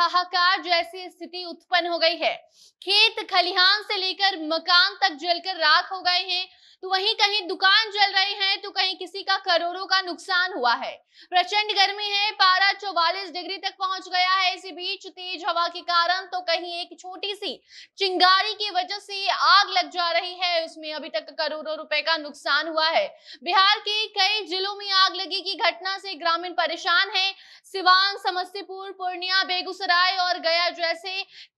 हाहाकार जैसी स्थिति उत्पन्न हो गई है खेत खलिहान से लेकर मकान तक जलकर राख हो गए हैं तो वहीं कहीं दुकान जल रहे हैं तो कहीं किसी का करोड़ों का नुकसान हुआ है प्रचंड गर्मी है पारा चौवालीस डिग्री तक पहुंच गया है इसी बीच तेज हवा के कारण तो कहीं एक छोटी सी चिंगारी की वजह से आग लग जा रही है उसमें अभी तक करोड़ों रुपए का नुकसान हुआ है बिहार के कई जिलों में आग लगी की घटना से ग्रामीण परेशान है सिवान समस्तीपुर पूर्णिया बेगूसराय और गया जैसे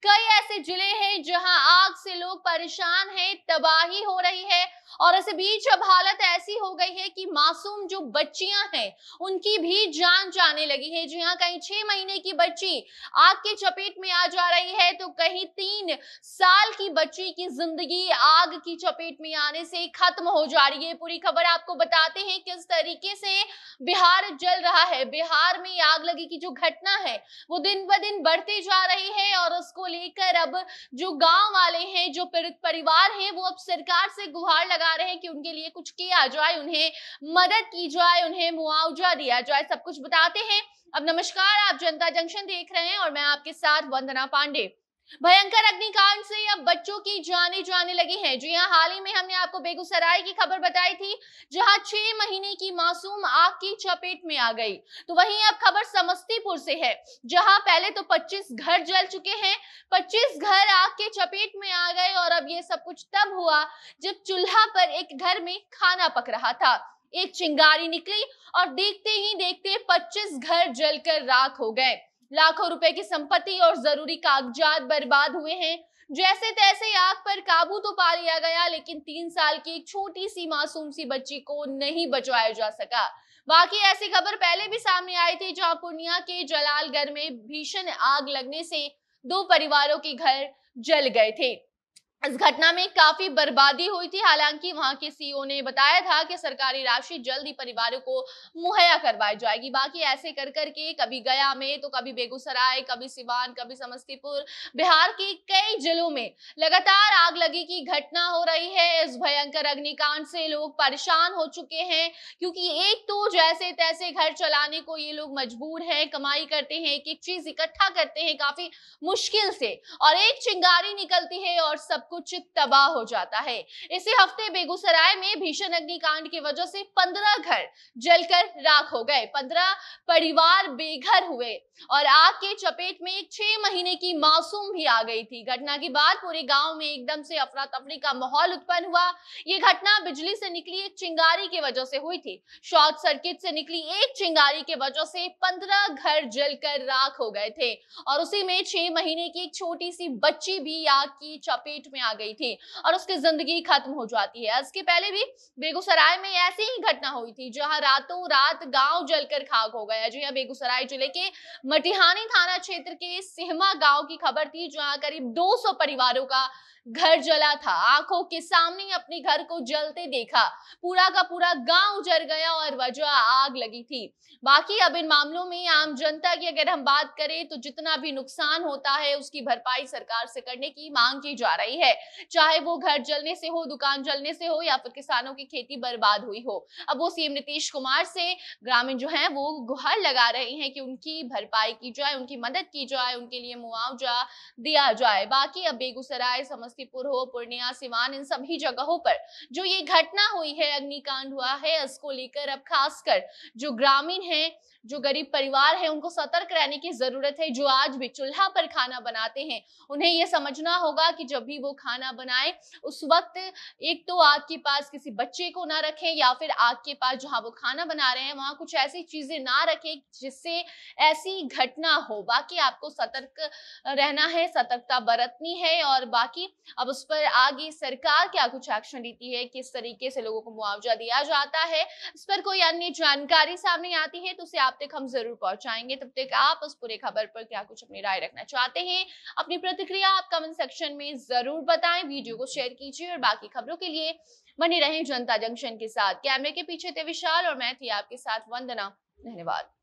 कई ऐसे जिले हैं जहां आग से लोग परेशान हैं तबाही हो रही है और इस बीच अब हालत ऐसी हो गई है कि मासूम जो बच्चियां हैं उनकी भी जान जाने लगी है जी हाँ कहीं छह महीने की बच्ची आग के चपेट में आ जा रही है तो कहीं तीन साल की बच्ची की जिंदगी आग की चपेट में आने से खत्म हो जा रही है पूरी खबर आपको बताते हैं किस तरीके से बिहार जल रहा है बिहार में आग लगी की जो घटना है वो दिन ब दिन बढ़ती जा रही है और उसको लेकर अब जो गांव वाले हैं जो पीड़ित परिवार है वो अब सरकार से गुहार लगा लगा रहे हैं कि उनके लिए कुछ किया जाए उन्हें मदद की जाए उन्हें मुआवजा दिया जाए सब कुछ बताते हैं अब नमस्कार आप जनता जंक्शन देख रहे हैं और मैं आपके साथ वंदना पांडे भयंकर अग्निकांड से अब बच्चों की जाने जाने लगी हैं जी हाँ हाल ही में हमने आपको बेगूसराय की खबर बताई थी जहां छह महीने की मासूम आग की चपेट में आ गई तो वहीं अब खबर समस्तीपुर से है जहां पहले तो 25 घर जल चुके हैं 25 घर आग के चपेट में आ गए और अब ये सब कुछ तब हुआ जब चूल्हा पर एक घर में खाना पक रहा था एक चिंगारी निकली और देखते ही देखते पच्चीस घर जलकर राख हो गए लाखों रुपए की संपत्ति और जरूरी कागजात बर्बाद हुए हैं जैसे तैसे आग पर काबू तो पा लिया गया लेकिन तीन साल की एक छोटी सी मासूम सी बच्ची को नहीं बचाया जा सका बाकी ऐसी खबर पहले भी सामने आई थी जहां पूर्णिया के जलालगढ़ में भीषण आग लगने से दो परिवारों के घर जल गए थे इस घटना में काफी बर्बादी हुई थी हालांकि वहां के सीईओ e ने बताया था कि सरकारी राशि जल्द ही परिवारों को मुहैया करवाई जाएगी बाकी ऐसे कर कर के कभी गया में तो कभी बेगूसराय कभी सिवान कभी समस्तीपुर बिहार के कई जिलों में लगातार आग लगी की घटना हो रही है इस भयंकर अग्निकांड से लोग परेशान हो चुके हैं क्योंकि एक तो जैसे तैसे घर चलाने को ये लोग मजबूर है कमाई करते हैं एक एक चीज इकट्ठा करते हैं काफी मुश्किल से और एक चिंगारी निकलती है और सब कुछ तबाह हो जाता है इसी हफ्ते बेगूसराय में भीषण अग्निकांड की वजह से पंद्रह घर जलकर राख हो गए पंद्रह परिवार बेघर हुए और आग के चपेट में एक छह महीने की मासूम भी आ गई थी घटना के बाद पूरे गांव में एकदम से अफरा तफरी का माहौल उत्पन्न हुआ ये घटना बिजली से निकली एक चिंगारी की वजह से हुई थी शॉर्ट सर्किट से निकली एक चिंगारी की वजह से पंद्रह घर जलकर राख हो गए थे और उसी में छह महीने की एक छोटी सी बच्ची भी आग की चपेट में आ गई थी और उसकी जिंदगी खत्म हो जाती है इसके पहले भी बेगूसराय में ऐसी ही घटना हुई थी जहां रातों रात गांव जलकर खाक हो गया जी बेगूसराय जिले के मटिहानी थाना क्षेत्र के सिहमा गांव की खबर थी जहां करीब 200 परिवारों का घर जला था आंखों के सामने अपने घर को जलते देखा पूरा का पूरा गांव जल गया और वजह आग लगी थी बाकी अब इन मामलों में आम जनता की अगर हम बात करें तो जितना भी नुकसान होता है उसकी भरपाई सरकार से करने की मांग की जा रही है है चाहे वो घर जलने से हो दुकान जलने से हो या फिर किसानों की खेती बर्बाद हुई हो अब वो सीएम नीतीश कुमार से ग्रामीण जो है वो गुहार लगा रहे हैं कि उनकी भरपाई की जाए उनकी मदद की जाए उनके लिए मुआवजा दिया जाए बाकी अब बेगूसराय समस्तीपुर हो पूर्णिया सिवान इन सभी जगहों पर जो ये घटना हुई है अग्निकांड हुआ है इसको लेकर अब खासकर जो ग्रामीण है जो गरीब परिवार है उनको सतर्क रहने की जरूरत है जो आज भी चूल्हा पर खाना बनाते हैं उन्हें यह समझना होगा कि जब भी वो खाना बनाएं उस वक्त एक तो आग के पास किसी बच्चे को ना रखें या फिर आग के पास जहाँ वो खाना बना रहे हैं वहाँ कुछ ऐसी चीजें ना रखें जिससे ऐसी घटना हो बाकी आपको सतर्क रहना है सतर्कता बरतनी है और बाकी अब उस पर आगे सरकार क्या कुछ एक्शन लेती है किस तरीके से लोगों को मुआवजा दिया जाता है इस पर कोई अन्य जानकारी सामने आती है तो उसे आप तक हम जरूर पहुंचाएंगे तब तक आप उस पूरे खबर पर क्या कुछ अपनी राय रखना चाहते हैं अपनी प्रतिक्रिया आप कमेंट सेक्शन में जरूर बताएं वीडियो को शेयर कीजिए और बाकी खबरों के लिए बने रहें जनता जंक्शन के साथ कैमरे के पीछे थे विशाल और मैं थी आपके साथ वंदना धन्यवाद